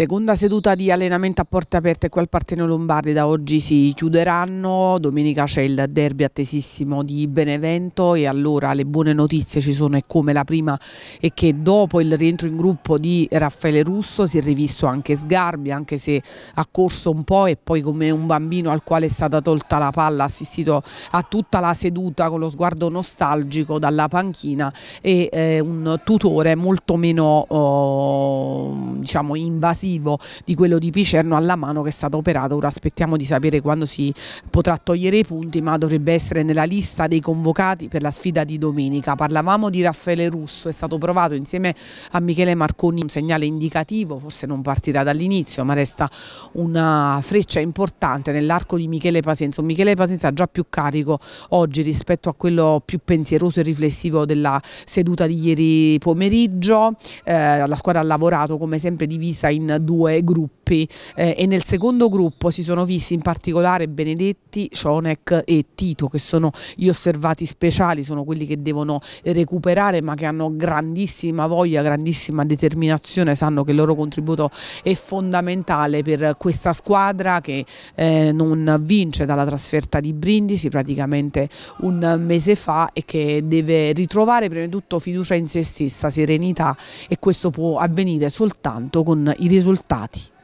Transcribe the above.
Seconda seduta di allenamento a porte aperte qui al Parteno Lombardi, da oggi si chiuderanno, domenica c'è il derby attesissimo di Benevento e allora le buone notizie ci sono e come la prima è che dopo il rientro in gruppo di Raffaele Russo si è rivisto anche Sgarbi anche se ha corso un po' e poi come un bambino al quale è stata tolta la palla ha assistito a tutta la seduta con lo sguardo nostalgico dalla panchina e eh, un tutore molto meno... Oh, diciamo, invasivo di quello di Picerno alla mano che è stato operato. Ora aspettiamo di sapere quando si potrà togliere i punti, ma dovrebbe essere nella lista dei convocati per la sfida di domenica. Parlavamo di Raffaele Russo, è stato provato insieme a Michele Marconi un segnale indicativo, forse non partirà dall'inizio, ma resta una freccia importante nell'arco di Michele Pazienza. Un Michele Pazienza già più carico oggi rispetto a quello più pensieroso e riflessivo della seduta di ieri pomeriggio. Eh, la squadra ha lavorato come sempre sempre divisa in due gruppi gruppi eh, e nel secondo gruppo si sono visti in particolare Benedetti, Cionec e Tito che sono gli osservati speciali, sono quelli che devono recuperare ma che hanno grandissima voglia, grandissima determinazione, sanno che il loro contributo è fondamentale per questa squadra che eh, non vince dalla trasferta di Brindisi praticamente un mese fa e che deve ritrovare prima di tutto fiducia in se stessa, serenità e questo può avvenire soltanto con i risultati.